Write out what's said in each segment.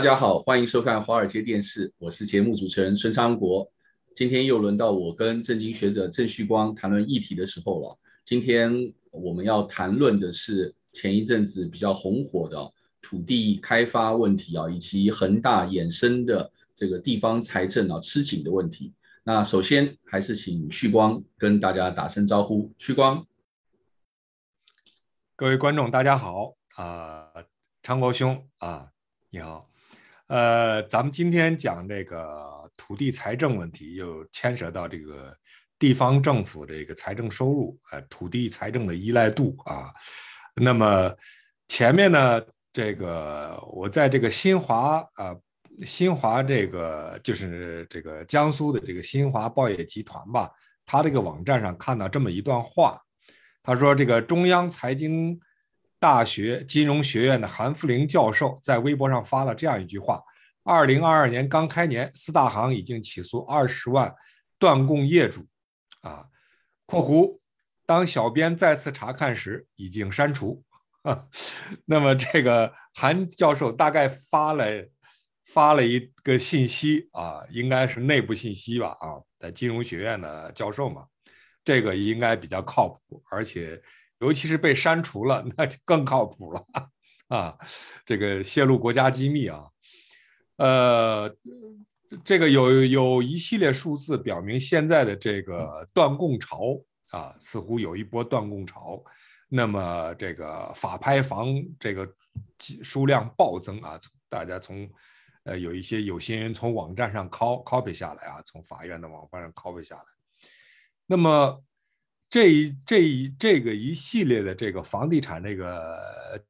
大家好，欢迎收看华尔街电视，我是节目主持人孙昌国。今天又轮到我跟正经学者郑旭光谈论议题的时候了。今天我们要谈论的是前一阵子比较红火的土地开发问题啊，以及恒大衍生的这个地方财政啊吃紧的问题。那首先还是请旭光跟大家打声招呼，旭光，各位观众大家好啊，昌国兄啊，你好。呃，咱们今天讲这个土地财政问题，又牵涉到这个地方政府这个财政收入，呃，土地财政的依赖度啊。那么前面呢，这个我在这个新华啊，新华这个就是这个江苏的这个新华报业集团吧，它这个网站上看到这么一段话，他说这个中央财经。大学金融学院的韩福林教授在微博上发了这样一句话：“二零二二年刚开年，四大行已经起诉二十万断供业主，啊，（括弧）当小编再次查看时，已经删除。”那么，这个韩教授大概发了发了一个信息啊，应该是内部信息吧？啊，在金融学院的教授嘛，这个应该比较靠谱，而且。尤其是被删除了，那就更靠谱了，啊，这个泄露国家机密啊，呃，这个有有一系列数字表明，现在的这个断供潮啊，似乎有一波断供潮，那么这个法拍房这个数量暴增啊，大家从呃有一些有心人从网站上拷 copy 下来啊，从法院的网站上 copy 下来，那么。这一这一这个一系列的这个房地产这个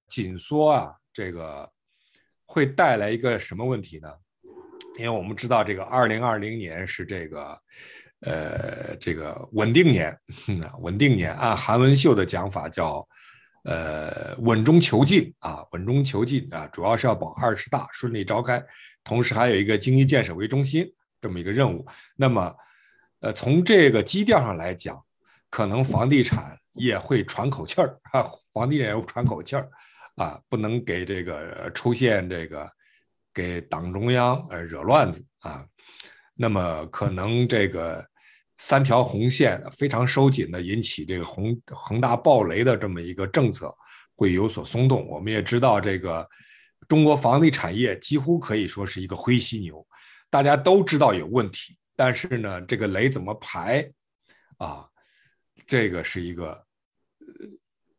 紧缩啊，这个会带来一个什么问题呢？因为我们知道，这个二零二零年是这个呃这个稳定年，稳定年按韩文秀的讲法叫呃稳中求进啊，稳中求进啊，主要是要保二十大顺利召开，同时还有一个经济建设为中心这么一个任务。那么，呃，从这个基调上来讲。可能房地产也会喘口气儿，房地产会喘口气儿，啊，不能给这个出现这个给党中央呃惹乱子啊。那么可能这个三条红线非常收紧的引起这个恒恒大暴雷的这么一个政策会有所松动。我们也知道这个中国房地产业几乎可以说是一个灰犀牛，大家都知道有问题，但是呢，这个雷怎么排啊？这个是一个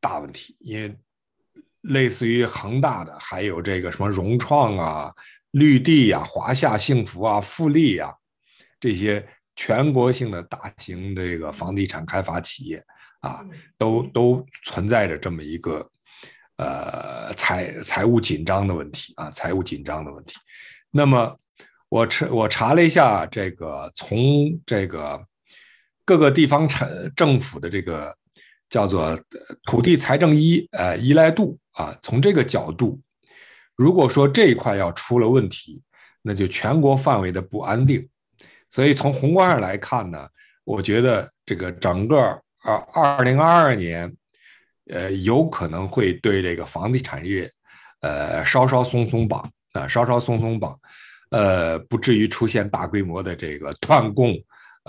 大问题，因为类似于恒大的，还有这个什么融创啊、绿地呀、华夏幸福啊、富力呀这些全国性的大型这个房地产开发企业啊，都都存在着这么一个呃财财务紧张的问题啊，财务紧张的问题。那么我查我查了一下，这个从这个。各个地方产政府的这个叫做土地财政依呃依赖度啊，从这个角度，如果说这一块要出了问题，那就全国范围的不安定。所以从宏观上来看呢，我觉得这个整个二二零二二年，呃，有可能会对这个房地产业呃稍稍松松绑啊，稍稍松松绑，呃，不至于出现大规模的这个断供。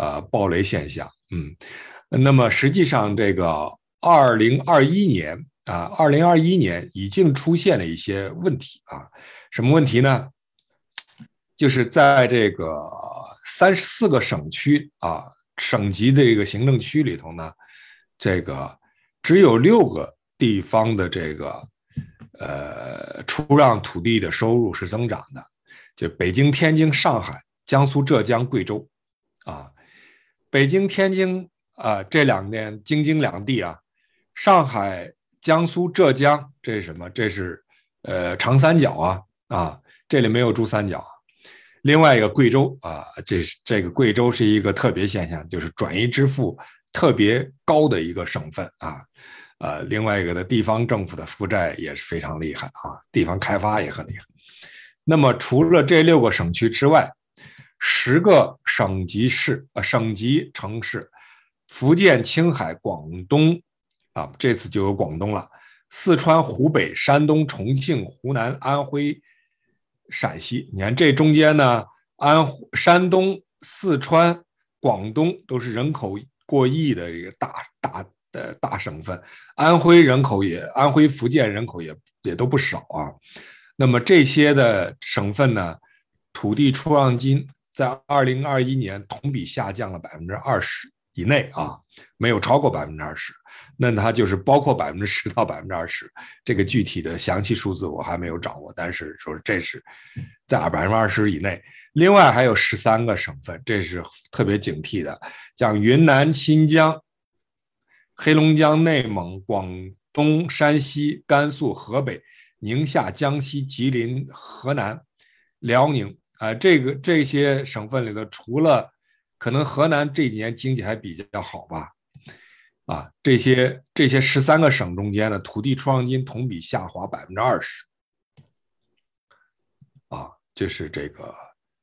呃，暴雷现象，嗯，那么实际上，这个二零二一年啊，二零二一年已经出现了一些问题啊，什么问题呢？就是在这个三十四个省区啊，省级的这个行政区里头呢，这个只有六个地方的这个呃出让土地的收入是增长的，就北京、天津、上海、江苏、浙江、贵州，啊。北京、天津啊，这两年京津两地啊，上海、江苏、浙江，这是什么？这是，呃，长三角啊啊，这里没有珠三角。另外一个贵州啊，这是这个贵州是一个特别现象，就是转移支付特别高的一个省份啊。呃，另外一个的地方政府的负债也是非常厉害啊，地方开发也很厉害。那么除了这六个省区之外，十个省级市，呃，省级城市，福建、青海、广东，啊，这次就有广东了。四川、湖北、山东、重庆、湖南、安徽、陕西，你看这中间呢，安、山东、四川、广东都是人口过亿的一个大、大、的大省份。安徽人口也，安徽、福建人口也也都不少啊。那么这些的省份呢，土地出让金。在二零二一年同比下降了百分之二十以内啊，没有超过百分之二十，那它就是包括百分之十到百分之二十这个具体的详细数字我还没有掌握，但是说这是在百分之二十以内。另外还有十三个省份，这是特别警惕的，像云南、新疆、黑龙江、内蒙、广东、山西、甘肃、河北、宁夏、江西、吉林、河南、辽宁。啊，这个这些省份里头，除了可能河南这几年经济还比较好吧，啊，这些这些十三个省中间的土地出让金同比下滑百分之二十，啊，就是这个，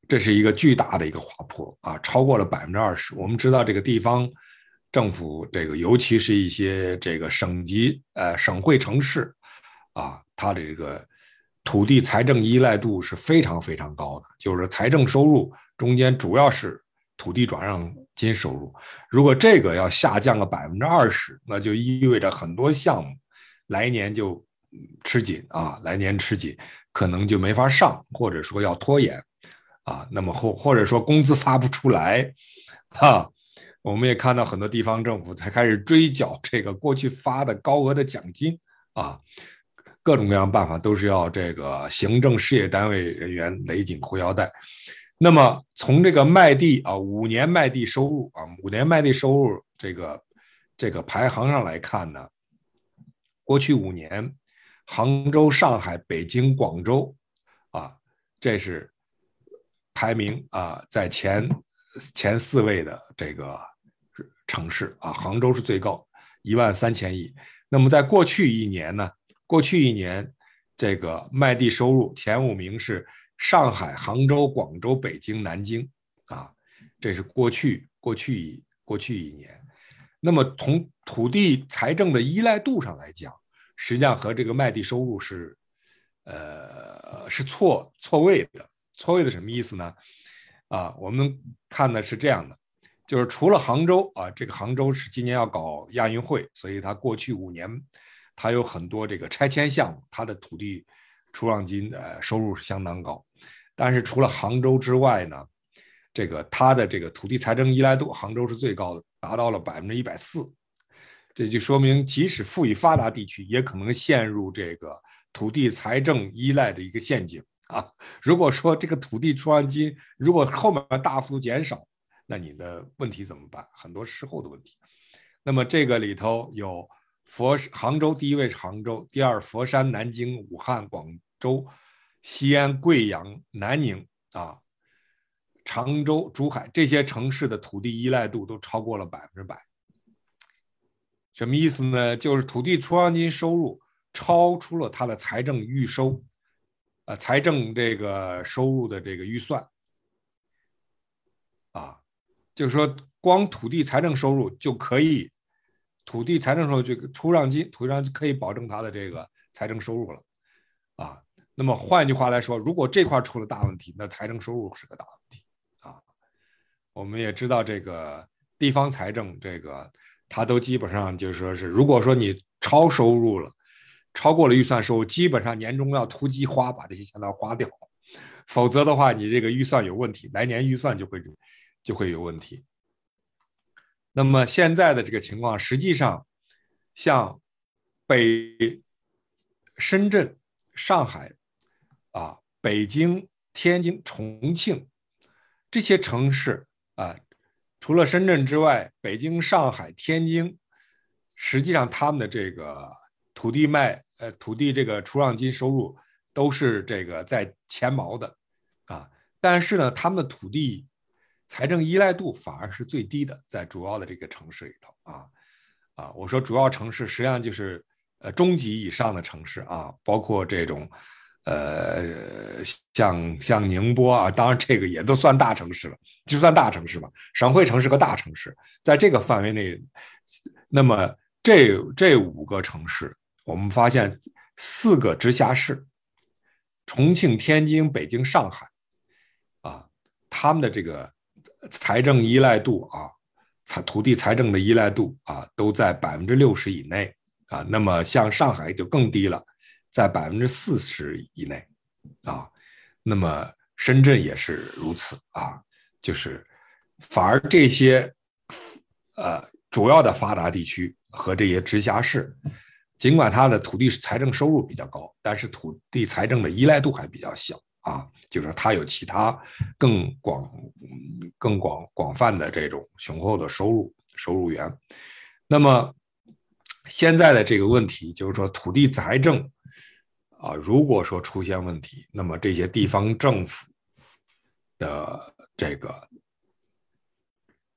这是一个巨大的一个滑坡啊，超过了百分之二十。我们知道这个地方政府，这个尤其是一些这个省级呃省会城市啊，它的这个。土地财政依赖度是非常非常高的，就是财政收入中间主要是土地转让金收入。如果这个要下降了百分之二十，那就意味着很多项目来年就吃紧啊，来年吃紧，可能就没法上，或者说要拖延啊。那么或或者说工资发不出来啊，我们也看到很多地方政府才开始追缴这个过去发的高额的奖金啊。各种各样办法都是要这个行政事业单位人员勒紧裤腰带。那么从这个卖地啊，五年卖地收入啊，五年卖地收入这个这个排行上来看呢，过去五年，杭州、上海、北京、广州啊，这是排名啊在前前四位的这个城市啊，杭州是最高一万三千亿。那么在过去一年呢？过去一年，这个卖地收入前五名是上海、杭州、广州、北京、南京，啊，这是过去过去一过去一年。那么从土地财政的依赖度上来讲，实际上和这个卖地收入是，呃，是错错位的。错位的什么意思呢？啊，我们看的是这样的，就是除了杭州啊，这个杭州是今年要搞亚运会，所以它过去五年。它有很多这个拆迁项目，它的土地出让金呃收入是相当高，但是除了杭州之外呢，这个它的这个土地财政依赖度，杭州是最高的，达到了百分之一百四，这就说明即使富裕发达地区也可能陷入这个土地财政依赖的一个陷阱啊。如果说这个土地出让金如果后面大幅度减少，那你的问题怎么办？很多事后的问题。那么这个里头有。佛杭州第一位是杭州，第二佛山、南京、武汉、广州、西安、贵阳、南宁啊、常州、珠海这些城市的土地依赖度都超过了百分之百，什么意思呢？就是土地出让金收入超出了它的财政预收，呃，财政这个收入的这个预算，啊，就是说光土地财政收入就可以。土地财政收入就出让金，土地上可以保证他的这个财政收入了，啊，那么换句话来说，如果这块出了大问题，那财政收入是个大问题啊。我们也知道，这个地方财政，这个它都基本上就说是，如果说你超收入了，超过了预算收入，基本上年终要突击花，把这些钱都要花掉，否则的话，你这个预算有问题，来年预算就会就会有问题。那么现在的这个情况，实际上，像北深圳、上海、啊北京、天津、重庆这些城市啊，除了深圳之外，北京、上海、天津，实际上他们的这个土地卖呃土地这个出让金收入都是这个在前茅的，啊，但是呢，他们的土地。财政依赖度反而是最低的，在主要的这个城市里头啊啊，我说主要城市实际上就是呃中级以上的城市啊，包括这种呃像像宁波啊，当然这个也都算大城市了，就算大城市吧，省会城市和大城市，在这个范围内，那么这这五个城市，我们发现四个直辖市，重庆、天津、北京、上海啊，他们的这个。财政依赖度啊，财土地财政的依赖度啊，都在百分之六十以内啊。那么像上海就更低了，在百分之四十以内啊。那么深圳也是如此啊，就是反而这些呃主要的发达地区和这些直辖市，尽管它的土地财政收入比较高，但是土地财政的依赖度还比较小。啊，就是他有其他更广、更广广泛的这种雄厚的收入收入源。那么现在的这个问题，就是说土地财政啊，如果说出现问题，那么这些地方政府的这个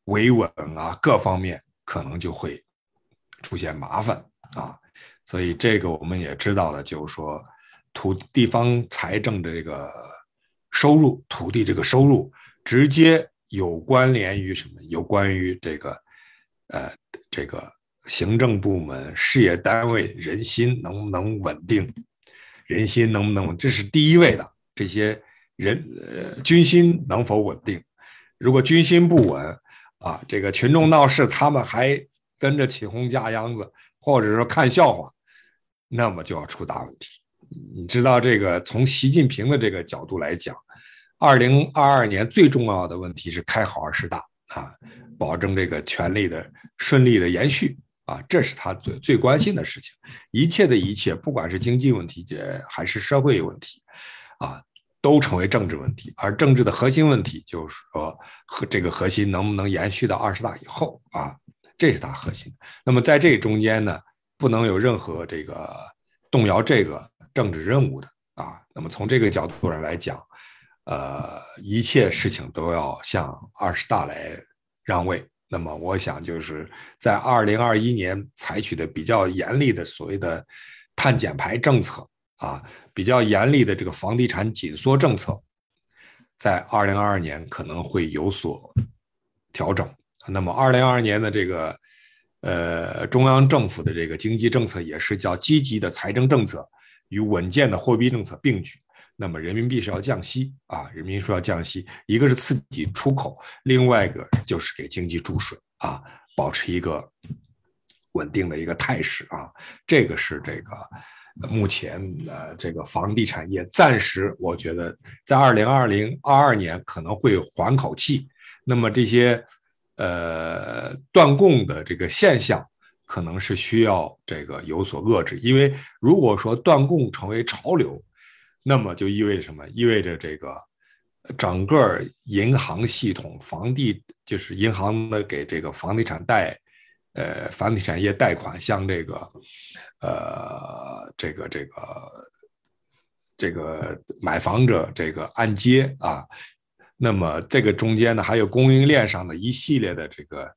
维稳啊各方面可能就会出现麻烦啊。所以这个我们也知道了，就是说。土地方财政的这个收入，土地这个收入，直接有关联于什么？有关于这个，呃，这个行政部门、事业单位人心能不能稳定？人心能不能？这是第一位的。这些人，呃，军心能否稳定？如果军心不稳，啊，这个群众闹事，他们还跟着起哄、架秧子，或者说看笑话，那么就要出大问题。你知道这个从习近平的这个角度来讲，二零二二年最重要的问题是开好二十大啊，保证这个权力的顺利的延续啊，这是他最最关心的事情。一切的一切，不管是经济问题这还是社会问题，啊，都成为政治问题。而政治的核心问题就是说和这个核心能不能延续到二十大以后啊，这是他核心。那么在这中间呢，不能有任何这个动摇这个。政治任务的啊，那么从这个角度上来讲，呃，一切事情都要向二十大来让位。那么我想，就是在二零二一年采取的比较严厉的所谓的碳减排政策啊，比较严厉的这个房地产紧缩政策，在二零二二年可能会有所调整。那么二零二二年的这个呃，中央政府的这个经济政策也是叫积极的财政政策。与稳健的货币政策并举，那么人民币是要降息啊，人民说要降息，一个是刺激出口，另外一个就是给经济注水啊，保持一个稳定的一个态势啊。这个是这个目前呃这个房地产业暂时我觉得在二零二零二二年可能会缓口气，那么这些呃断供的这个现象。可能是需要这个有所遏制，因为如果说断供成为潮流，那么就意味着什么？意味着这个整个银行系统、房地就是银行的给这个房地产贷，呃，房地产业贷款，像这个，呃，这个这个这个买房者这个按揭啊，那么这个中间呢，还有供应链上的一系列的这个。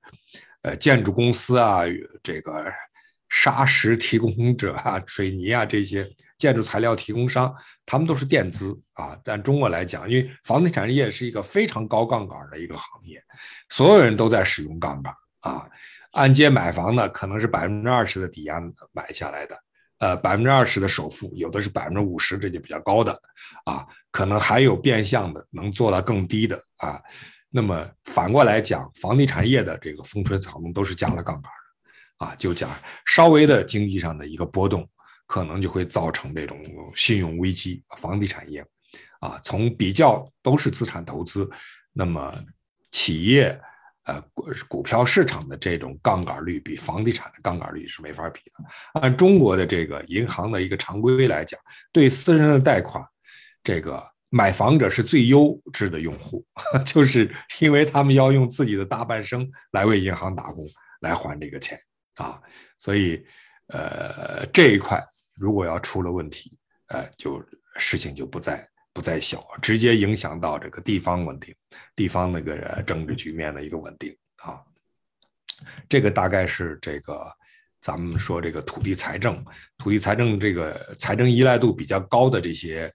呃，建筑公司啊，这个沙石提供者啊，水泥啊，这些建筑材料提供商，他们都是垫资啊。但中国来讲，因为房地产业是一个非常高杠杆的一个行业，所有人都在使用杠杆啊。按揭买房呢，可能是百分之二十的抵押买下来的，呃，百分之二十的首付，有的是百分之五十，这就比较高的啊。可能还有变相的，能做到更低的啊。那么反过来讲，房地产业的这个风吹草动都是加了杠杆的，啊，就讲稍微的经济上的一个波动，可能就会造成这种信用危机。房地产业，啊，从比较都是资产投资，那么企业，呃，股票市场的这种杠杆率比房地产的杠杆率是没法比的。按中国的这个银行的一个常规来讲，对私人的贷款，这个。买房者是最优质的用户，就是因为他们要用自己的大半生来为银行打工，来还这个钱啊，所以，呃，这一块如果要出了问题，呃，就事情就不再不再小，直接影响到这个地方稳定，地方那个政治局面的一个稳定啊。这个大概是这个，咱们说这个土地财政，土地财政这个财政依赖度比较高的这些。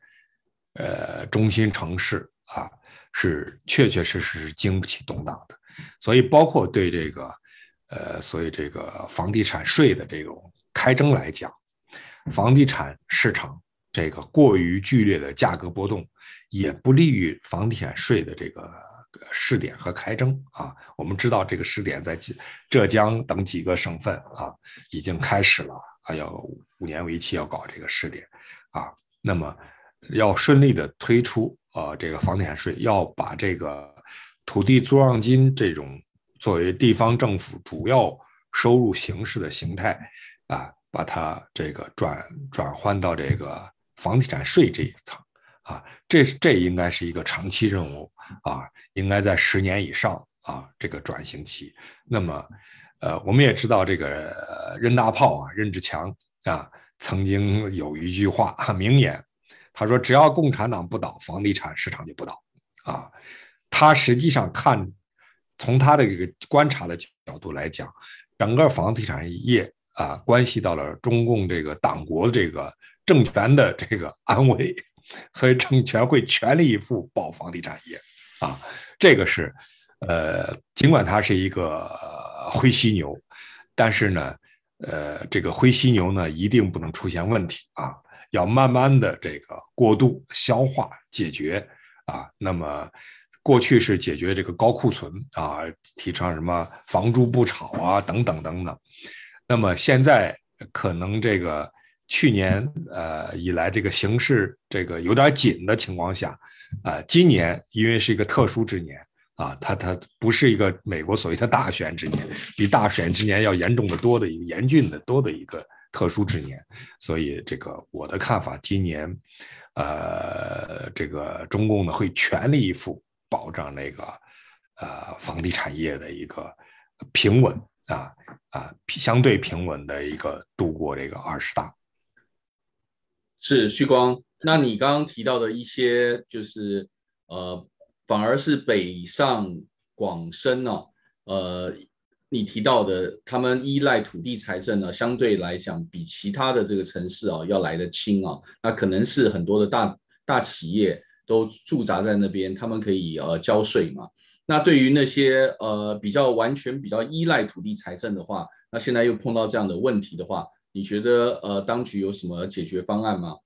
呃，中心城市啊，是确确实实是经不起动荡的，所以包括对这个，呃，所以这个房地产税的这种开征来讲，房地产市场这个过于剧烈的价格波动，也不利于房地产税的这个试点和开征啊。我们知道，这个试点在浙浙江等几个省份啊，已经开始了，还要五年为期要搞这个试点啊。那么。要顺利的推出啊，这个房地产税要把这个土地出让金这种作为地方政府主要收入形式的形态啊，把它这个转转换到这个房地产税这一层啊，这这应该是一个长期任务啊，应该在十年以上啊，这个转型期。那么，呃，我们也知道这个任大炮啊，任志强啊，曾经有一句话 名言。他说：“只要共产党不倒，房地产市场就不倒。”啊，他实际上看，从他的一个观察的角度来讲，整个房地产业啊，关系到了中共这个党国这个政权的这个安危，所以政权会全力以赴保房地产业。啊，这个是，呃，尽管他是一个灰犀牛，但是呢，呃，这个灰犀牛呢，一定不能出现问题啊。要慢慢的这个过渡消化解决啊，那么过去是解决这个高库存啊，提倡什么房住不炒啊等等等等，那么现在可能这个去年呃以来这个形势这个有点紧的情况下，呃今年因为是一个特殊之年啊，它它不是一个美国所谓的大选之年，比大选之年要严重的多的一个严峻的多的一个。特殊之年，所以这个我的看法，今年，呃，这个中共呢会全力以赴保障那个呃房地产业的一个平稳啊啊相对平稳的一个度过这个二十大。是旭光，那你刚刚提到的一些就是呃，反而是北上广深呢，呃。你提到的，他们依赖土地财政呢，相对来讲比其他的这个城市啊要来得轻啊，那可能是很多的大大企业都驻扎在那边，他们可以呃交税嘛。那对于那些呃比较完全比较依赖土地财政的话，那现在又碰到这样的问题的话，你觉得呃当局有什么解决方案吗？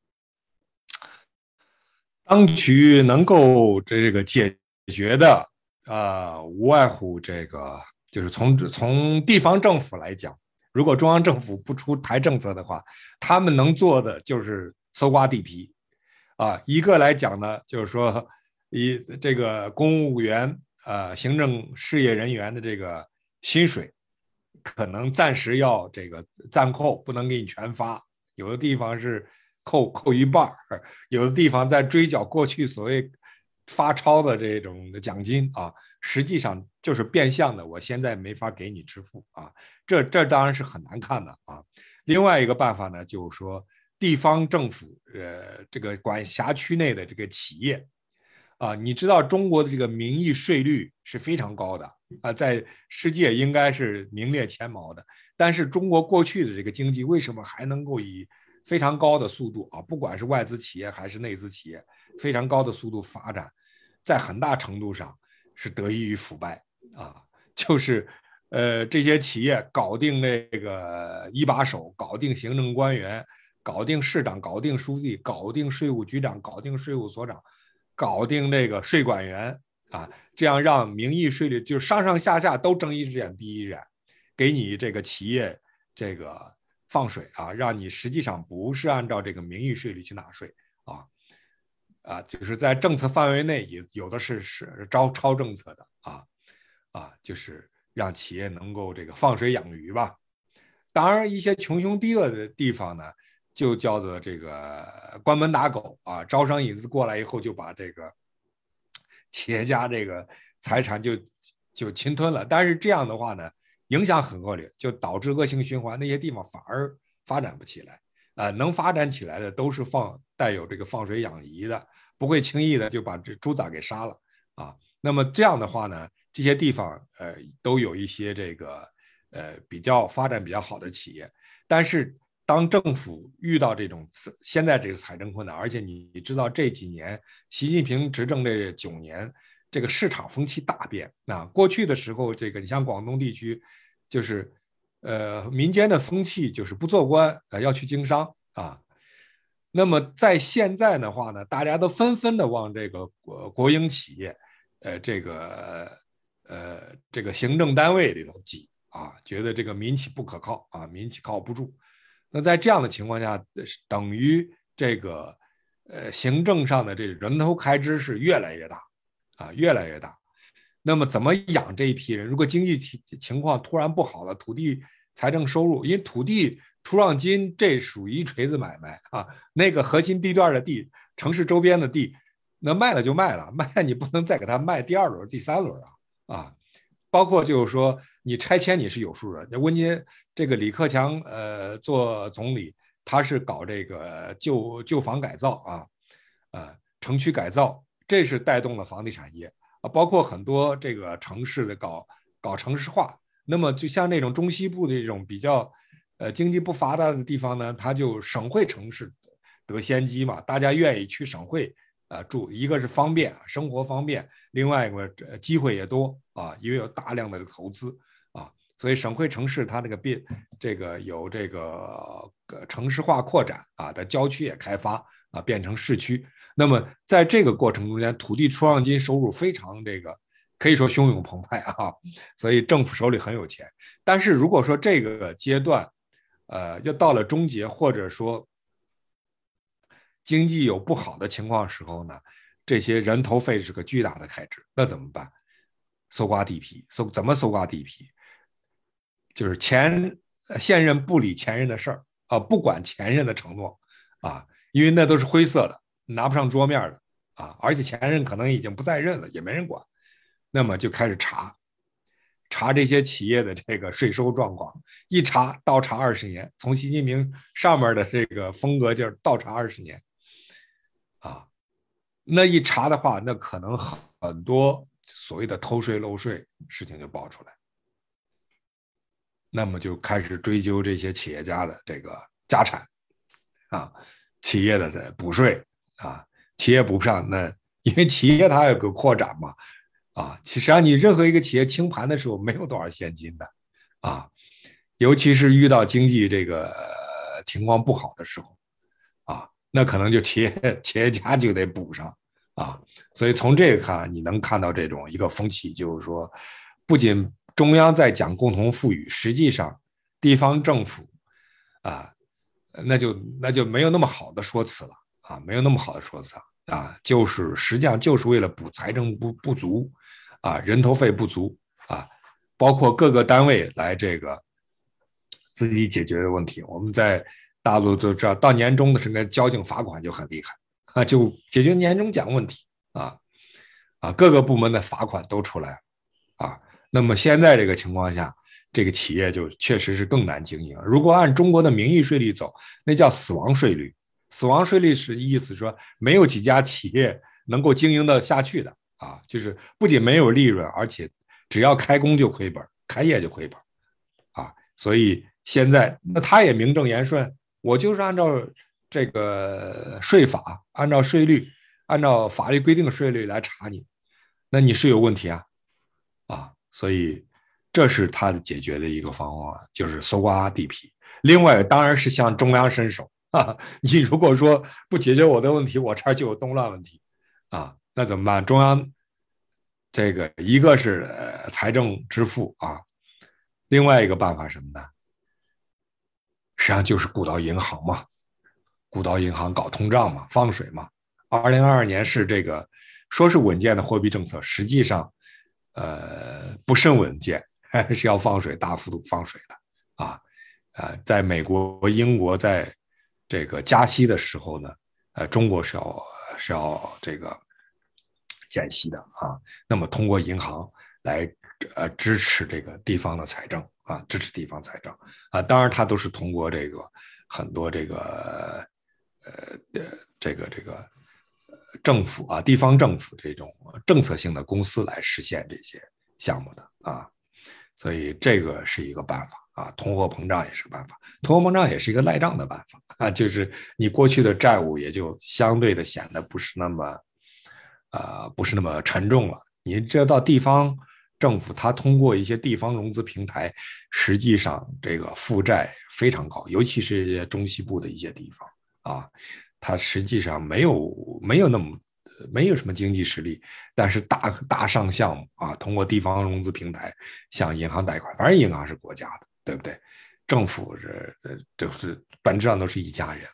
当局能够这个解决的啊，无外乎这个。就是从从地方政府来讲，如果中央政府不出台政策的话，他们能做的就是搜刮地皮，啊，一个来讲呢，就是说，一这个公务员啊，行政事业人员的这个薪水，可能暂时要这个暂扣，不能给你全发，有的地方是扣扣一半儿，有的地方在追缴过去所谓。发钞的这种奖金啊，实际上就是变相的，我现在没法给你支付啊，这这当然是很难看的啊。另外一个办法呢，就是说地方政府，呃，这个管辖区内的这个企业啊，你知道中国的这个名义税率是非常高的啊，在世界应该是名列前茅的，但是中国过去的这个经济为什么还能够以非常高的速度啊，不管是外资企业还是内资企业，非常高的速度发展？在很大程度上是得益于腐败啊，就是呃这些企业搞定那个一把手，搞定行政官员，搞定市长，搞定书记，搞定税务局长，搞定税务所长，搞定这个税管员啊，这样让名义税率就上上下下都睁一只眼闭一只眼，给你这个企业这个放水啊，让你实际上不是按照这个名义税率去纳税啊。啊，就是在政策范围内也有的是是招超政策的啊啊，就是让企业能够这个放水养鱼吧。当然，一些穷凶极恶的地方呢，就叫做这个关门打狗啊，招商引资过来以后就把这个企业家这个财产就就侵吞了。但是这样的话呢，影响很恶劣，就导致恶性循环，那些地方反而发展不起来。呃，能发展起来的都是放带有这个放水养鱼的，不会轻易的就把这猪仔给杀了啊。那么这样的话呢，这些地方呃都有一些这个呃比较发展比较好的企业。但是当政府遇到这种现在这个财政困难，而且你知道这几年习近平执政这九年，这个市场风气大变啊。过去的时候，这个你像广东地区，就是。呃，民间的风气就是不做官呃，要去经商啊。那么在现在的话呢，大家都纷纷的往这个国国营企业，呃，这个呃这个行政单位里头挤啊，觉得这个民企不可靠啊，民企靠不住。那在这样的情况下，等于这个呃行政上的这个人头开支是越来越大啊，越来越大。那么怎么养这一批人？如果经济情情况突然不好了，土地财政收入，因为土地出让金这属于一锤子买卖啊。那个核心地段的地，城市周边的地，那卖了就卖了，卖你不能再给他卖第二轮、第三轮啊啊！包括就是说你拆迁你是有数的。温金这个李克强呃做总理，他是搞这个旧旧房改造啊，呃城区改造，这是带动了房地产业。啊，包括很多这个城市的搞搞城市化，那么就像那种中西部的这种比较，呃，经济不发达的地方呢，它就省会城市得先机嘛，大家愿意去省会啊住，一个是方便，生活方便，另外一个机会也多啊，因为有大量的投资啊，所以省会城市它这个变这个有这个城市化扩展啊，在郊区也开发。啊，变成市区，那么在这个过程中间，土地出让金收入非常这个，可以说汹涌澎湃啊，所以政府手里很有钱。但是如果说这个阶段，呃，要到了终结，或者说经济有不好的情况时候呢，这些人头费是个巨大的开支，那怎么办？搜刮地皮，搜怎么搜刮地皮？就是前现任不理前任的事儿啊，不管前任的承诺啊。因为那都是灰色的，拿不上桌面的啊！而且前任可能已经不再任了，也没人管，那么就开始查，查这些企业的这个税收状况，一查倒查二十年，从习近平上面的这个风格劲儿倒查二十年，啊，那一查的话，那可能很多所谓的偷税漏税事情就爆出来，那么就开始追究这些企业家的这个家产，啊。企业的在补税啊，企业补不上那，因为企业它有个扩展嘛，啊，实际上你任何一个企业清盘的时候没有多少现金的，啊，尤其是遇到经济这个情况不好的时候，啊，那可能就企业企业家就得补上啊，所以从这个看你能看到这种一个风气，就是说，不仅中央在讲共同富裕，实际上地方政府啊。那就那就没有那么好的说辞了啊，没有那么好的说辞啊啊，就是实际上就是为了补财政不不足，啊，人头费不足啊，包括各个单位来这个自己解决的问题。我们在大陆都知道，到年终的时候交警罚款就很厉害啊，就解决年终奖问题啊啊，各个部门的罚款都出来啊。那么现在这个情况下。这个企业就确实是更难经营。如果按中国的名义税率走，那叫死亡税率。死亡税率是意思说，没有几家企业能够经营的下去的啊！就是不仅没有利润，而且只要开工就亏本，开业就亏本，啊！所以现在那他也名正言顺，我就是按照这个税法，按照税率，按照法律规定税率来查你，那你是有问题啊，啊！所以。这是他的解决的一个方法，就是搜刮地皮。另外，当然是向中央伸手。你如果说不解决我的问题，我这儿就有动乱问题啊，那怎么办？中央这个一个是财政支付啊，另外一个办法什么呢？实际上就是鼓捣银行嘛，鼓捣银行搞通胀嘛，放水嘛。二零二二年是这个说是稳健的货币政策，实际上呃不甚稳健。是要放水，大幅度放水的啊，呃，在美国、英国，在这个加息的时候呢，呃，中国是要是要这个减息的啊。那么通过银行来呃支持这个地方的财政啊，支持地方财政啊，当然它都是通过这个很多这个呃的这个这个政府啊、地方政府这种政策性的公司来实现这些项目的啊。所以这个是一个办法啊，通货膨胀也是办法，通货膨胀也是一个赖账的办法啊，就是你过去的债务也就相对的显得不是那么，呃，不是那么沉重了。你这到地方政府，他通过一些地方融资平台，实际上这个负债非常高，尤其是一些中西部的一些地方啊，他实际上没有没有那么。没有什么经济实力，但是大大上项目啊，通过地方融资平台向银行贷款，反正银行是国家的，对不对？政府是就是本质上都是一家人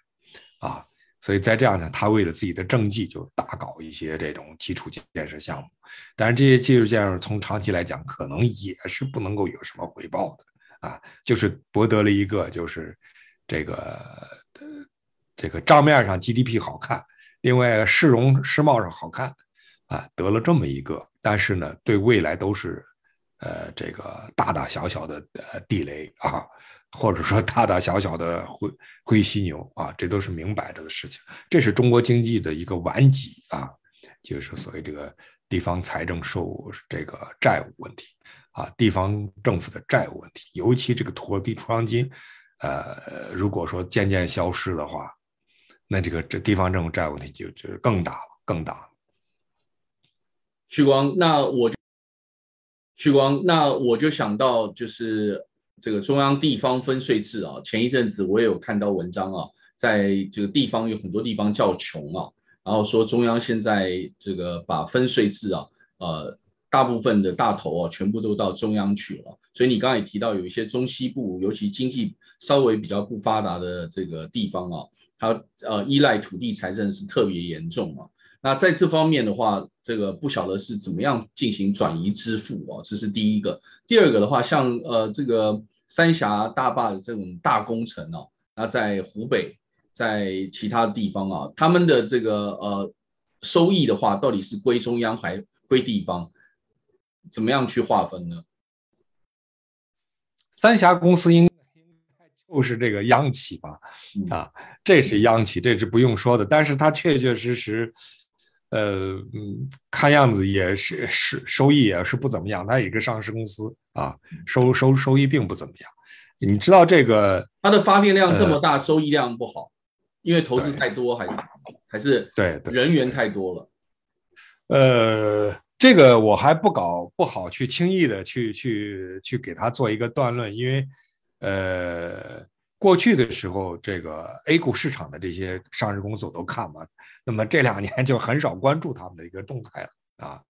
啊，所以在这样呢，他为了自己的政绩，就大搞一些这种基础建设项目。但是这些基础建设从长期来讲，可能也是不能够有什么回报的啊，就是博得了一个就是这个这个账面上 GDP 好看。另外，市容市貌上好看啊，得了这么一个，但是呢，对未来都是呃这个大大小小的呃地雷啊，或者说大大小小的灰灰犀牛啊，这都是明摆着的事情。这是中国经济的一个顽疾啊，就是所谓这个地方财政受这个债务问题啊，地方政府的债务问题，尤其这个土地出让金，呃，如果说渐渐消失的话。那这个这地方政府债务问题就就更大了，更大。了。旭光，那我，旭光，那我就想到就是这个中央地方分税制啊。前一阵子我也有看到文章啊，在这个地方有很多地方较穷啊，然后说中央现在这个把分税制啊，呃，大部分的大头啊，全部都到中央去了。所以你刚刚也提到有一些中西部，尤其经济稍微比较不发达的这个地方啊。它呃依赖土地财政是特别严重啊，那在这方面的话，这个不晓得是怎么样进行转移支付啊，这是第一个。第二个的话，像呃这个三峡大坝的这种大工程啊，那在湖北，在其他地方啊，他们的这个呃收益的话，到底是归中央还归地方？怎么样去划分呢？三峡公司应。就是这个央企吧，啊，这是央企，这是不用说的。但是它确确实实，呃，看样子也是是收益也是不怎么样。它也是上市公司啊，收收收益并不怎么样。你知道这个，它的发电量这么大，收益量不好，因为投资太多还是还是对人员太多了。呃，这个我还不搞不好去轻易的去去去给它做一个断论，因为。呃，过去的时候，这个 A 股市场的这些上市公司我都看嘛，那么这两年就很少关注他们的一个动态了啊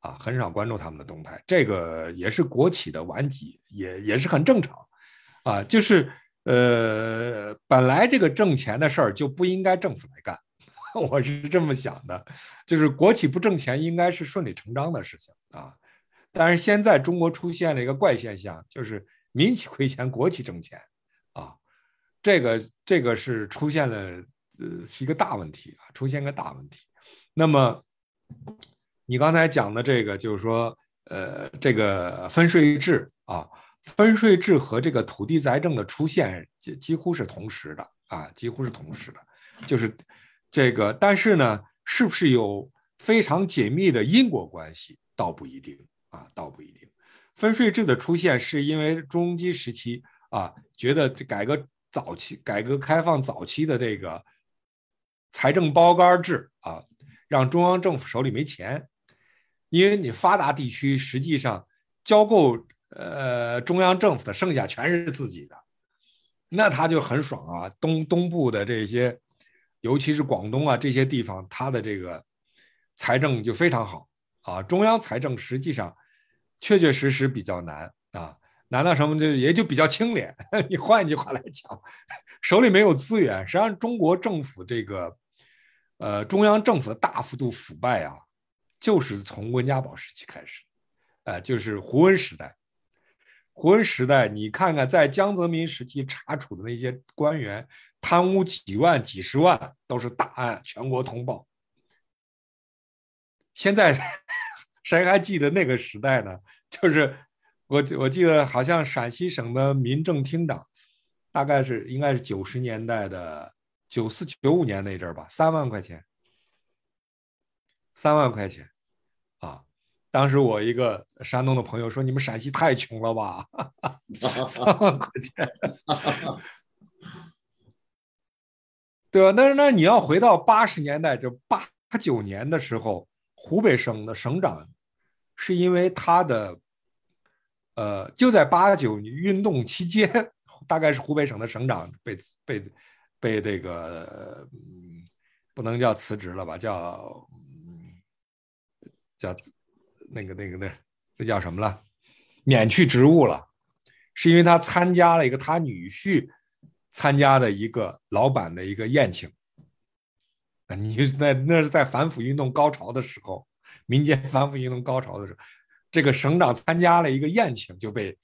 啊，很少关注他们的动态。这个也是国企的顽疾，也也是很正常啊。就是呃，本来这个挣钱的事儿就不应该政府来干，我是这么想的，就是国企不挣钱应该是顺理成章的事情啊。但是现在中国出现了一个怪现象，就是。民企亏钱，国企挣钱，啊，这个这个是出现了呃，是一个大问题啊，出现个大问题。那么你刚才讲的这个，就是说，呃，这个分税制啊，分税制和这个土地财政的出现几几乎是同时的啊，几乎是同时的，就是这个，但是呢，是不是有非常紧密的因果关系，倒不一定啊，倒不一定。分税制的出现是因为中基时期啊，觉得改革早期、改革开放早期的这个财政包干制啊，让中央政府手里没钱，因为你发达地区实际上交够呃中央政府的，剩下全是自己的，那他就很爽啊。东东部的这些，尤其是广东啊这些地方，它的这个财政就非常好啊，中央财政实际上。确确实实比较难啊，难到什么就也就比较清廉。你换一句话来讲，手里没有资源。实际上，中国政府这个，呃，中央政府的大幅度腐败啊，就是从温家宝时期开始，呃，就是胡温时代。胡温时代，你看看在江泽民时期查处的那些官员，贪污几万、几十万都是大案，全国通报。现在。谁还记得那个时代呢？就是我我记得好像陕西省的民政厅长，大概是应该是九十年代的九四九五年那阵儿吧，三万块钱，三万块钱，啊！当时我一个山东的朋友说：“你们陕西太穷了吧，三万块钱。”对吧？但是那你要回到八十年代，这八九年的时候，湖北省的省长。是因为他的，呃，就在八九运动期间，大概是湖北省的省长被被被这个，不能叫辞职了吧，叫叫那个那个那那叫什么了？免去职务了，是因为他参加了一个他女婿参加的一个老板的一个宴请，啊，你那那是在反腐运动高潮的时候。民间反腐运动高潮的时候，这个省长参加了一个宴请，就被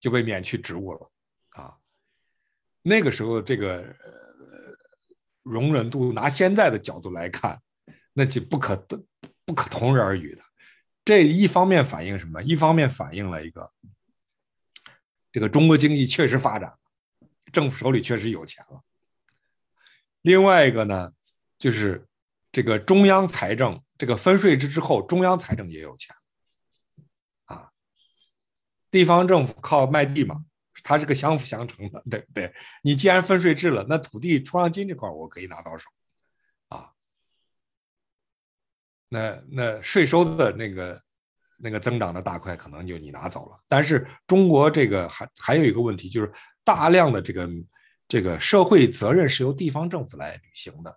就被免去职务了啊。那个时候，这个容忍度拿现在的角度来看，那就不可不可同日而语的。这一方面反映什么？一方面反映了一个这个中国经济确实发展了，政府手里确实有钱了。另外一个呢，就是这个中央财政。这个分税制之后，中央财政也有钱，啊，地方政府靠卖地嘛，它是个相辅相成的，对不对，你既然分税制了，那土地出让金这块我可以拿到手，啊，那那税收的那个那个增长的大块可能就你拿走了，但是中国这个还还有一个问题就是大量的这个这个社会责任是由地方政府来履行的，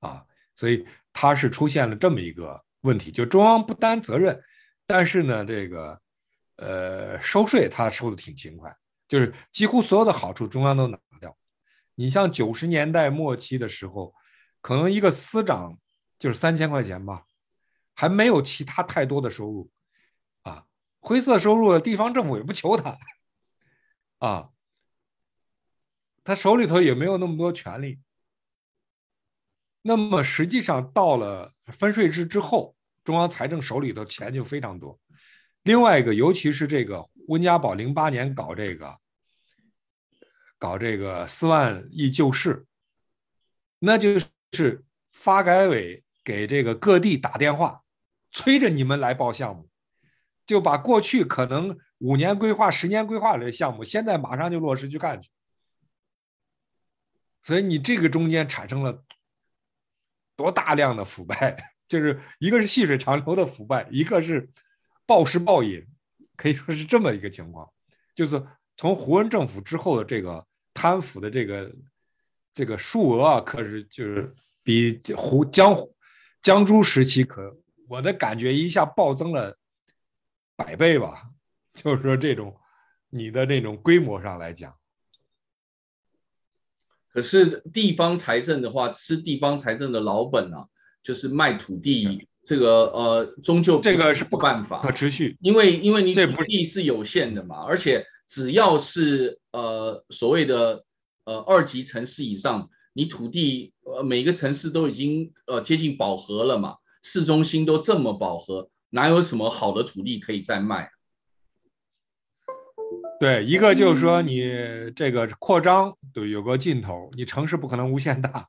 啊，所以。他是出现了这么一个问题，就中央不担责任，但是呢，这个呃收税他收的挺勤快，就是几乎所有的好处中央都拿掉。你像九十年代末期的时候，可能一个司长就是三千块钱吧，还没有其他太多的收入啊，灰色收入地方政府也不求他啊，他手里头也没有那么多权力。那么实际上到了分税制之后，中央财政手里头钱就非常多。另外一个，尤其是这个温家宝零八年搞这个，搞这个四万亿救市，那就是发改委给这个各地打电话，催着你们来报项目，就把过去可能五年规划、十年规划的项目，现在马上就落实去干去。所以你这个中间产生了。多大量的腐败，就是一个是细水长流的腐败，一个是暴食暴饮，可以说是这么一个情况。就是从胡文政府之后的这个贪腐的这个这个数额啊，可是就是比胡江江珠时期，可我的感觉一下暴增了百倍吧。就是说这种你的那种规模上来讲。可是地方财政的话，吃地方财政的老本啊，就是卖土地，这个呃，终究这个是不办法，可持续，因为因为你土地是有限的嘛，而且只要是呃所谓的呃二级城市以上，你土地呃每个城市都已经呃接近饱和了嘛，市中心都这么饱和，哪有什么好的土地可以再卖？对，一个就是说你这个扩张对有个尽头，你城市不可能无限大。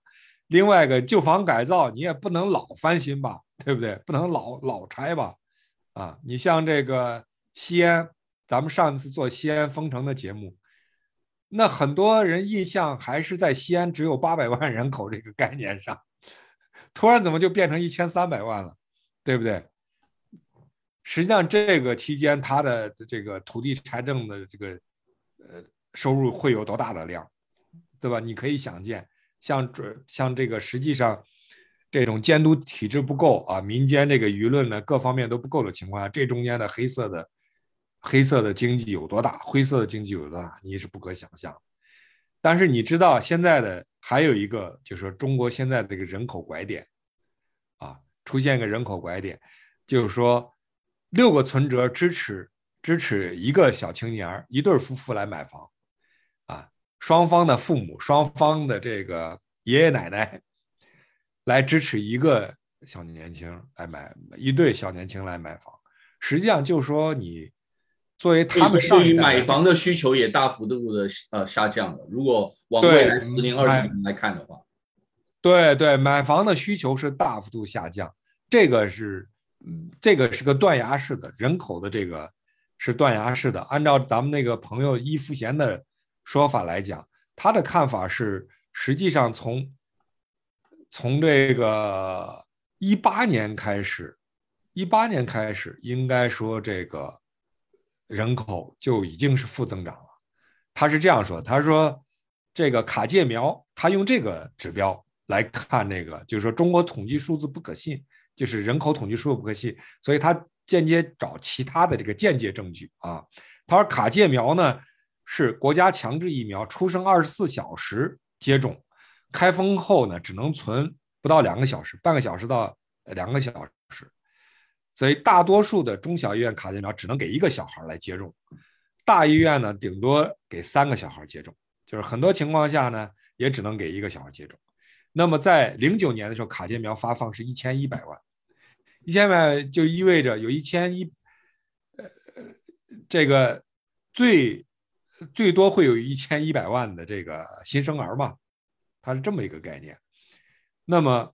另外一个旧房改造，你也不能老翻新吧，对不对？不能老老拆吧，啊？你像这个西安，咱们上次做西安封城的节目，那很多人印象还是在西安只有八百万人口这个概念上，突然怎么就变成一千三百万了，对不对？实际上，这个期间它的这个土地财政的这个，呃，收入会有多大的量，对吧？你可以想见，像这、像这个，实际上这种监督体制不够啊，民间这个舆论呢，各方面都不够的情况下，这中间的黑色的、黑色的经济有多大，灰色的经济有多大，你是不可想象。但是你知道，现在的还有一个，就是说，中国现在这个人口拐点，啊，出现一个人口拐点，就是说。六个存折支持支持一个小青年儿一对夫妇来买房，啊，双方的父母双方的这个爷爷奶奶来支持一个小年轻来买一对小年轻来买房，实际上就说你作为他们对买房的需求也大幅度的呃下降了。如果往未来十年二十年来看的话，对对，买房的需求是大幅度下降，这个是。嗯，这个是个断崖式的，人口的这个是断崖式的。按照咱们那个朋友伊福贤的说法来讲，他的看法是，实际上从从这个一八年开始，一八年开始，应该说这个人口就已经是负增长了。他是这样说，他说这个卡介苗，他用这个指标来看，那个就是说中国统计数字不可信。就是人口统计数据不可信，所以他间接找其他的这个间接证据啊。他说卡介苗呢是国家强制疫苗，出生二十四小时接种，开封后呢只能存不到两个小时，半个小时到两个小时。所以大多数的中小医院卡介苗只能给一个小孩来接种，大医院呢顶多给三个小孩接种，就是很多情况下呢也只能给一个小孩接种。那么在零九年的时候，卡介苗发放是一千一百万。一千万就意味着有一千一，呃呃，这个最最多会有一千一百万的这个新生儿嘛，它是这么一个概念。那么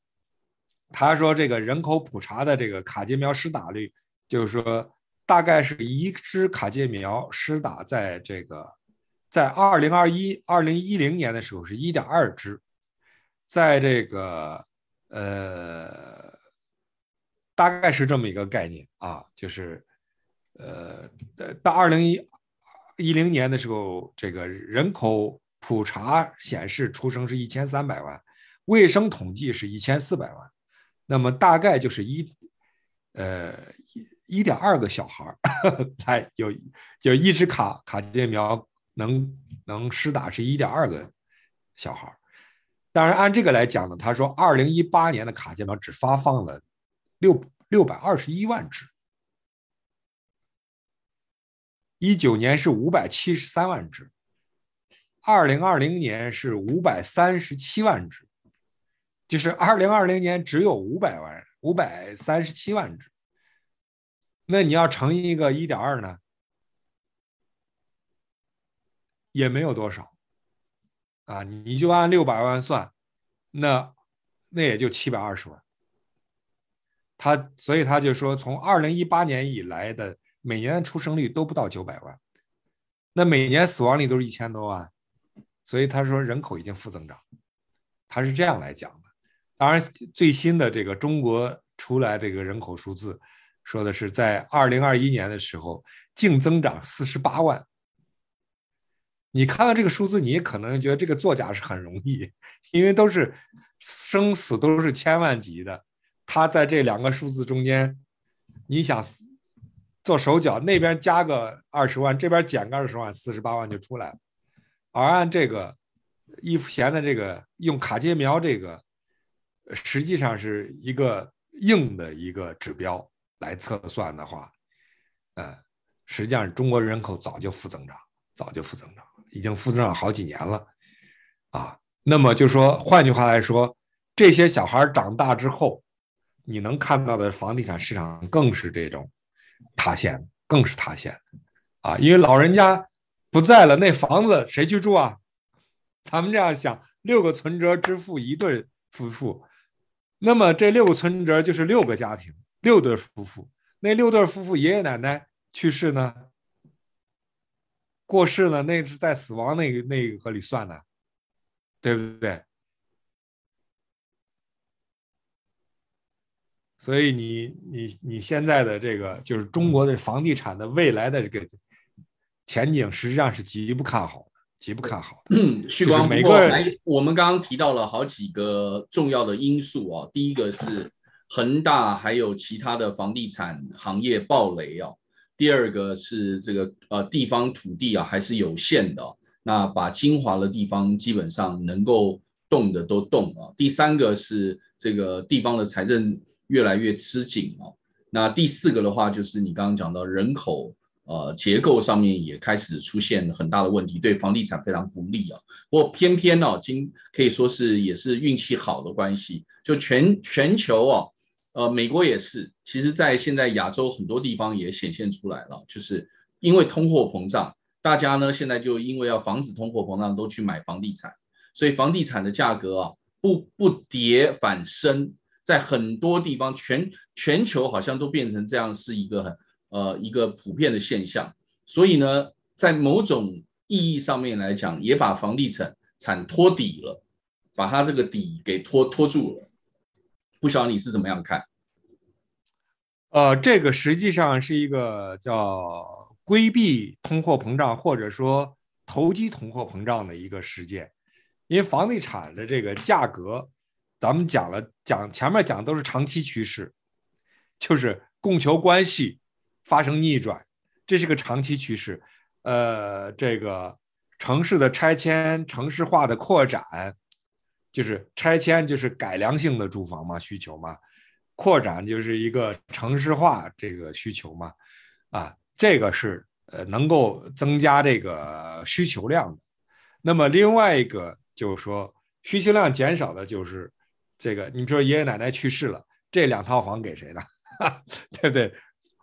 他说这个人口普查的这个卡介苗施打率，就是说大概是一支卡介苗施打在这个，在二零二一、二零一零年的时候是一点二支，在这个呃。大概是这么一个概念啊，就是，呃，到二零一一零年的时候，这个人口普查显示出生是一千三百万，卫生统计是一千四百万，那么大概就是一，呃，一一点二个小孩儿，才 有就一支卡卡介苗能能施打是一点二个小孩儿，当然按这个来讲呢，他说二零一八年的卡介苗只发放了。六六百二十一万只，一九年是五百七十三万只，二零二零年是五百三十七万只，就是二零二零年只有五百万，五百三十七万只，那你要乘一个一点二呢，也没有多少，啊，你就按六百万算，那那也就七百二十万。他所以他就说，从二零一八年以来的每年的出生率都不到九百万，那每年死亡率都是一千多万，所以他说人口已经负增长。他是这样来讲的。当然，最新的这个中国出来这个人口数字说的是在二零二一年的时候净增长四十八万。你看到这个数字，你可能觉得这个作假是很容易，因为都是生死都是千万级的。他在这两个数字中间，你想做手脚，那边加个二十万，这边减个二十万，四十八万就出来了。而按这个伊夫贤的这个用卡介苗这个，实际上是一个硬的一个指标来测算的话，嗯，实际上中国人口早就负增长，早就负增长，已经负增长好几年了。啊，那么就说，换句话来说，这些小孩长大之后。你能看到的房地产市场更是这种塌陷，更是塌陷，啊！因为老人家不在了，那房子谁去住啊？咱们这样想，六个存折支付一对夫妇，那么这六个存折就是六个家庭，六对夫妇。那六对夫妇爷爷奶奶去世呢？过世了，那是在死亡那个那个里算的，对不对？所以你你你现在的这个就是中国的房地产的未来的这个前景，实际上是极不看好的，极不看好。嗯，旭光不过我们刚刚提到了好几个重要的因素啊，第一个是恒大还有其他的房地产行业暴雷啊，第二个是这个呃地方土地啊还是有限的，那把精华的地方基本上能够动的都动了。第三个是这个地方的财政。越来越吃紧哦。那第四个的话，就是你刚刚讲到人口呃结构上面也开始出现很大的问题，对房地产非常不利啊。不过偏偏呢，今可以说是也是运气好的关系，就全全球啊，呃，美国也是，其实，在现在亚洲很多地方也显现出来了，就是因为通货膨胀，大家呢现在就因为要防止通货膨胀，都去买房地产，所以房地产的价格啊不不跌反升。在很多地方，全全球好像都变成这样，是一个很呃一个普遍的现象。所以呢，在某种意义上面来讲，也把房地产产托底了，把它这个底给托托住了。不晓你是怎么样看？呃，这个实际上是一个叫规避通货膨胀或者说投机通货膨胀的一个实践，因为房地产的这个价格。咱们讲了，讲前面讲的都是长期趋势，就是供求关系发生逆转，这是个长期趋势。呃，这个城市的拆迁、城市化的扩展，就是拆迁就是改良性的住房嘛，需求嘛；扩展就是一个城市化这个需求嘛。啊，这个是呃能够增加这个需求量的。那么另外一个就是说需求量减少的，就是。这个，你比如爷爷奶奶去世了，这两套房给谁呢？对不对？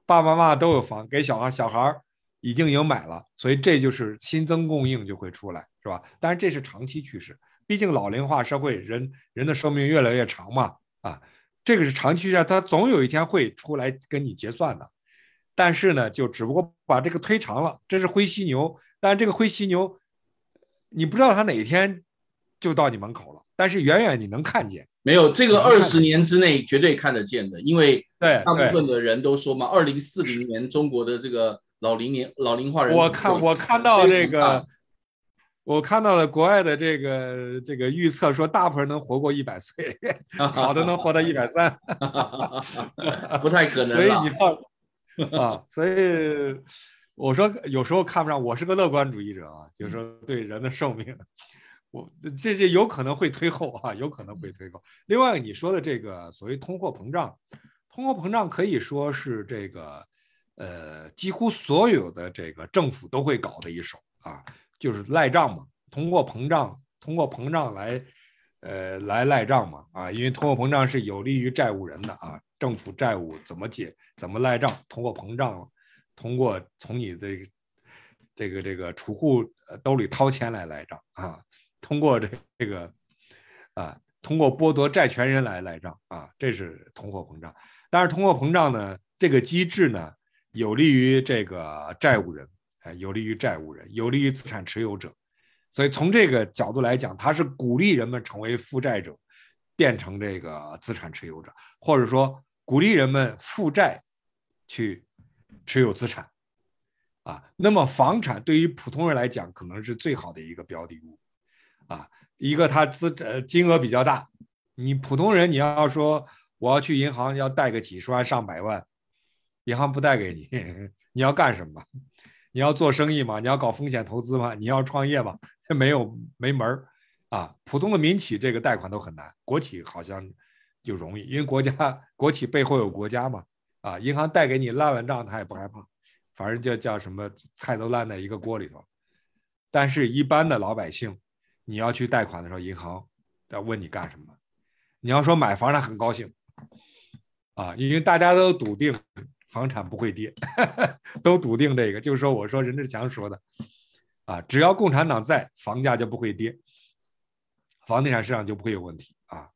爸爸妈妈都有房，给小孩，小孩已经有买了，所以这就是新增供应就会出来，是吧？但是这是长期趋势，毕竟老龄化社会，人人的寿命越来越长嘛，啊，这个是长期势，它总有一天会出来跟你结算的。但是呢，就只不过把这个推长了，这是灰犀牛，但这个灰犀牛，你不知道它哪一天就到你门口了，但是远远你能看见。没有这个二十年之内绝对看得见的，因为对大部分的人都说嘛，二零四零年中国的这个老龄年老龄化人，我看我看到这个，我看到了国外的这个这个预测说，大部分人能活过一百岁，好的能活到一百三 不太可能。所以你要啊，所以我说有时候看不上，我是个乐观主义者啊，就说对人的寿命。我这这有可能会推后啊，有可能会推后。另外，你说的这个所谓通货膨胀，通货膨胀可以说是这个，呃，几乎所有的这个政府都会搞的一手啊，就是赖账嘛。通货膨胀，通货膨胀来，呃，来赖账嘛啊，因为通货膨胀是有利于债务人的啊，政府债务怎么解？怎么赖账？通货膨胀，通过从你的这个这个储户兜里掏钱来赖账啊。通过这这个，啊，通过剥夺债权人来赖账啊，这是通货膨胀。但是通货膨胀呢，这个机制呢，有利于这个债务人，哎，有利于债务人，有利于资产持有者。所以从这个角度来讲，它是鼓励人们成为负债者，变成这个资产持有者，或者说鼓励人们负债去持有资产。啊，那么房产对于普通人来讲，可能是最好的一个标的物。啊，一个他资呃金额比较大，你普通人你要说我要去银行要贷个几十万上百万，银行不贷给你，你要干什么？你要做生意吗？你要搞风险投资吗？你要创业吗？没有没门儿啊！普通的民企这个贷款都很难，国企好像就容易，因为国家国企背后有国家嘛啊，银行贷给你烂完账他也不害怕，反正就叫什么菜都烂在一个锅里头。但是，一般的老百姓。你要去贷款的时候，银行要问你干什么？你要说买房，他很高兴啊，因为大家都笃定房产不会跌，都笃定这个。就是说我说任志强说的啊，只要共产党在，房价就不会跌，房地产市场就不会有问题啊。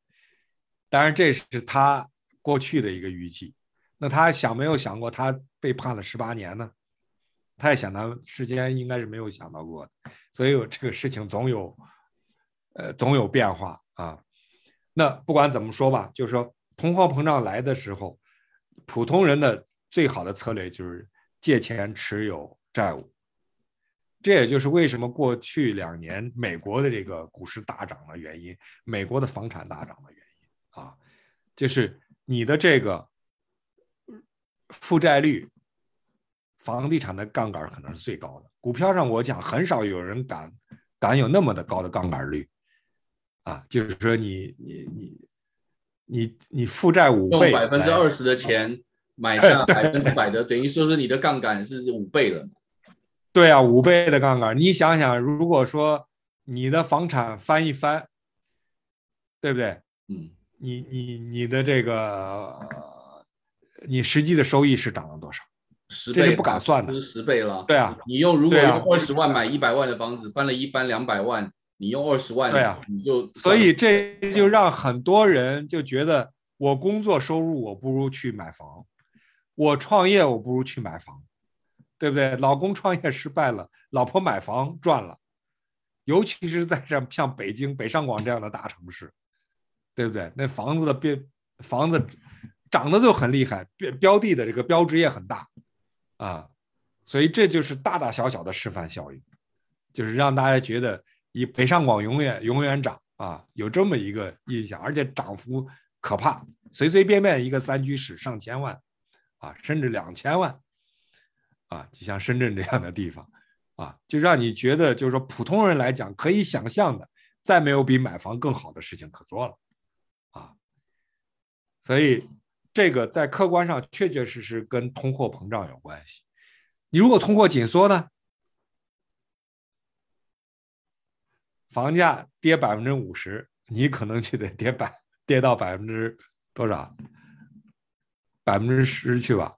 当然，这是他过去的一个预期。那他想没有想过，他被判了十八年呢？他也想到世间应该是没有想到过的，所以这个事情总有。呃，总有变化啊。那不管怎么说吧，就是说，通货膨胀来的时候，普通人的最好的策略就是借钱持有债务。这也就是为什么过去两年美国的这个股市大涨的原因，美国的房产大涨的原因啊，就是你的这个负债率，房地产的杠杆可能是最高的。股票上我讲，很少有人敢敢有那么的高的杠杆率。啊，就是说你你你你你负债五倍，用百分之二十的钱买下 百分之百的，等于说是你的杠杆是五倍了。对啊，五倍的杠杆，你想想，如果说你的房产翻一翻，对不对？嗯，你你你的这个，你实际的收益是涨了多少？十倍，这是不敢算的，是十倍了。对啊，你用如果用二十万买一百万的房子，翻了一番，两百万。你用二十万，对啊，你就所以这就让很多人就觉得，我工作收入我不如去买房，我创业我不如去买房，对不对？老公创业失败了，老婆买房赚了，尤其是在这像北京、北上广这样的大城市，对不对？那房子的变房子涨的就很厉害，标标的的这个标值也很大啊，所以这就是大大小小的示范效应，就是让大家觉得。以北上广永远永远涨啊，有这么一个印象，而且涨幅可怕，随随便便一个三居室上千万，啊，甚至两千万，啊，就像深圳这样的地方，啊，就让你觉得就是说普通人来讲可以想象的，再没有比买房更好的事情可做了，啊，所以这个在客观上确确实实跟通货膨胀有关系。你如果通货紧缩呢？房价跌百分之五十，你可能就得跌百跌到百分之多少？百分之十去吧，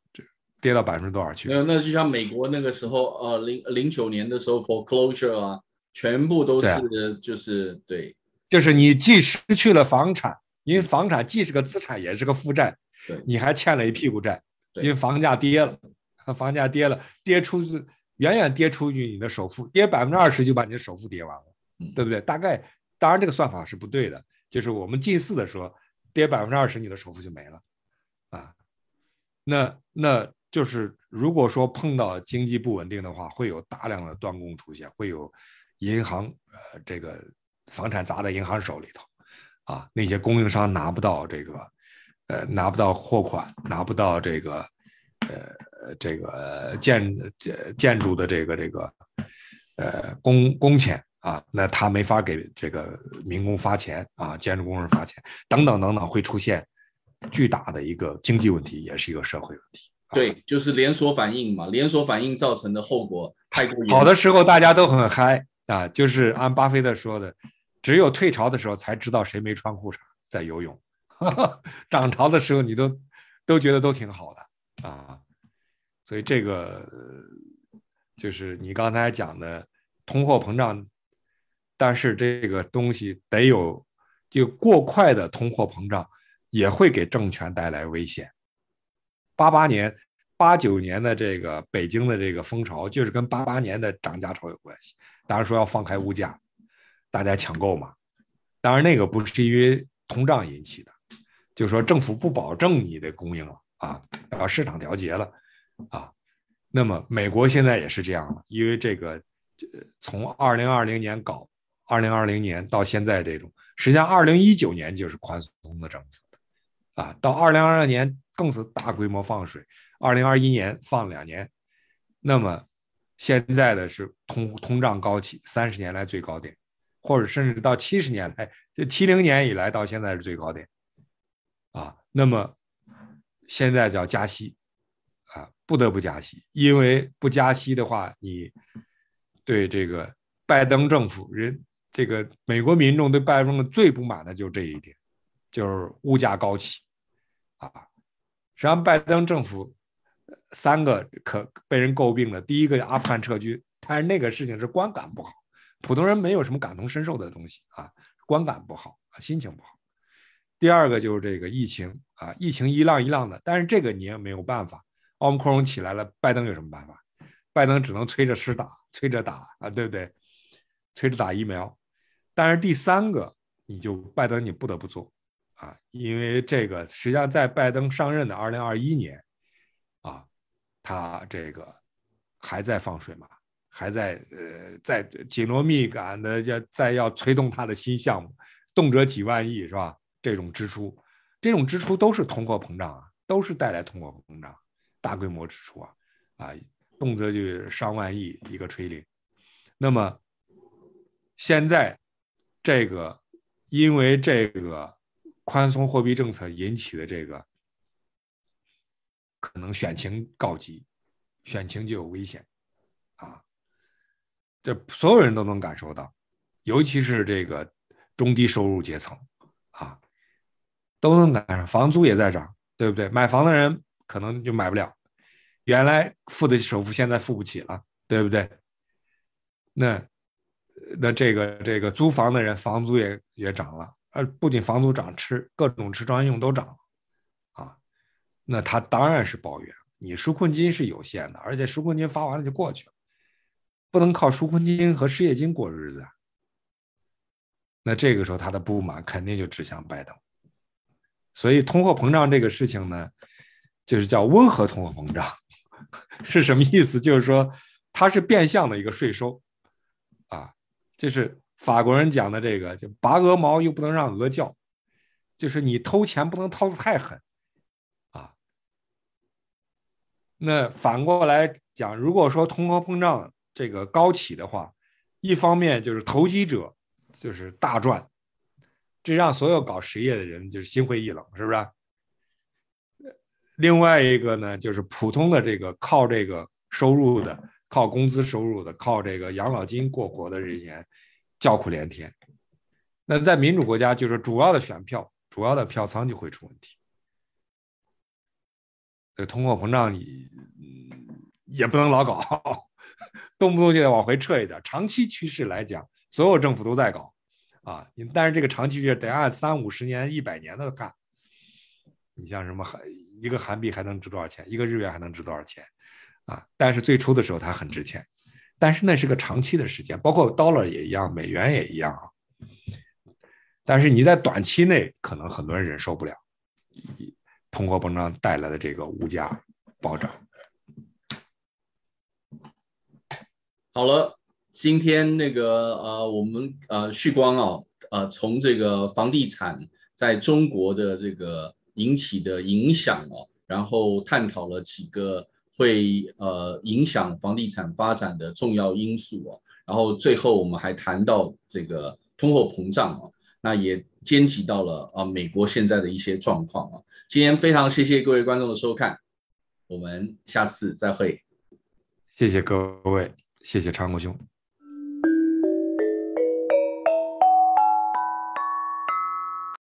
跌到百分之多少去？那那就像美国那个时候，呃，零零九年的时候，foreclosure 啊，全部都是就是对，就是你既失去了房产，因为房产既是个资产也是个负债，对，你还欠了一屁股债，因为房价跌了，房价跌了，跌出去远远跌出去你的首付，跌百分之二十就把你的首付跌完了。对不对？大概，当然这个算法是不对的，就是我们近似的说，跌百分之二十，你的首付就没了，啊，那那就是如果说碰到经济不稳定的话，会有大量的断供出现，会有银行呃这个房产砸在银行手里头，啊，那些供应商拿不到这个呃拿不到货款，拿不到这个呃这个建建建筑的这个这个呃工工钱。啊，那他没法给这个民工发钱啊，建筑工人发钱等等等等，会出现巨大的一个经济问题，也是一个社会问题。对，就是连锁反应嘛，连锁反应造成的后果太过。好的时候大家都很嗨啊，就是按巴菲特说的，只有退潮的时候才知道谁没穿裤衩在游泳，涨潮的时候你都都觉得都挺好的啊。所以这个就是你刚才讲的通货膨胀。但是这个东西得有，就过快的通货膨胀也会给政权带来危险。八八年、八九年的这个北京的这个风潮，就是跟八八年的涨价潮有关系。当然说要放开物价，大家抢购嘛。当然那个不是基于通胀引起的，就是说政府不保证你的供应了啊，把市场调节了啊。那么美国现在也是这样了，因为这个从二零二零年搞。二零二零年到现在，这种实际上二零一九年就是宽松的政策的啊，到二零二二年更是大规模放水，二零二一年放两年，那么现在的是通通胀高起三十年来最高点，或者甚至到七十年来这七零年以来到现在是最高点啊，那么现在叫加息啊，不得不加息，因为不加息的话，你对这个拜登政府人。这个美国民众对拜登的最不满的就是这一点，就是物价高企啊。实际上，拜登政府三个可被人诟病的，第一个阿富汗撤军，但是那个事情是观感不好，普通人没有什么感同身受的东西啊，观感不好啊，心情不好。第二个就是这个疫情啊，疫情一浪一浪的，但是这个你也没有办法，奥密克戎起来了，拜登有什么办法？拜登只能催着施打，催着打啊，对不对？催着打疫苗。但是第三个，你就拜登，你不得不做啊，因为这个实际上在拜登上任的二零二一年，啊，他这个还在放水嘛，还在呃，在紧锣密鼓的要再要推动他的新项目，动辄几万亿是吧？这种支出，这种支出都是通货膨胀啊，都是带来通货膨胀，大规模支出啊，啊，动辄就上万亿一个吹零，那么现在。这个，因为这个宽松货币政策引起的这个，可能选情告急，选情就有危险，啊，这所有人都能感受到，尤其是这个中低收入阶层，啊，都能感受，房租也在涨，对不对？买房的人可能就买不了，原来付的首付现在付不起了，对不对？那。那这个这个租房的人房租也也涨了，而不仅房租涨，吃各种吃穿用都涨了啊。那他当然是抱怨，你纾困金是有限的，而且纾困金发完了就过去了，不能靠纾困金和失业金过日子。那这个时候他的不满肯定就指向拜登。所以通货膨胀这个事情呢，就是叫温和通货膨胀 是什么意思？就是说它是变相的一个税收啊。就是法国人讲的这个，就拔鹅毛又不能让鹅叫，就是你偷钱不能偷的太狠，啊。那反过来讲，如果说通货膨胀这个高起的话，一方面就是投机者就是大赚，这让所有搞实业的人就是心灰意冷，是不是？另外一个呢，就是普通的这个靠这个收入的。靠工资收入的、靠这个养老金过活的人员，叫苦连天。那在民主国家，就是主要的选票、主要的票仓就会出问题。这通货膨胀你也不能老搞，动不动就得往回撤一点。长期趋势来讲，所有政府都在搞啊，你但是这个长期趋势得按三五十年、一百年的干。你像什么韩一个韩币还能值多少钱？一个日元还能值多少钱？啊，但是最初的时候它很值钱，但是那是个长期的时间，包括 dollar 也一样，美元也一样啊。但是你在短期内，可能很多人忍受不了通货膨胀带来的这个物价暴涨。好了，今天那个呃，我们呃旭光啊，呃，从这个房地产在中国的这个引起的影响啊，然后探讨了几个。会呃影响房地产发展的重要因素哦。然后最后我们还谈到这个通货膨胀啊，那也兼及到了啊美国现在的一些状况啊。今天非常谢谢各位观众的收看，我们下次再会，谢谢各位，谢谢长谷兄。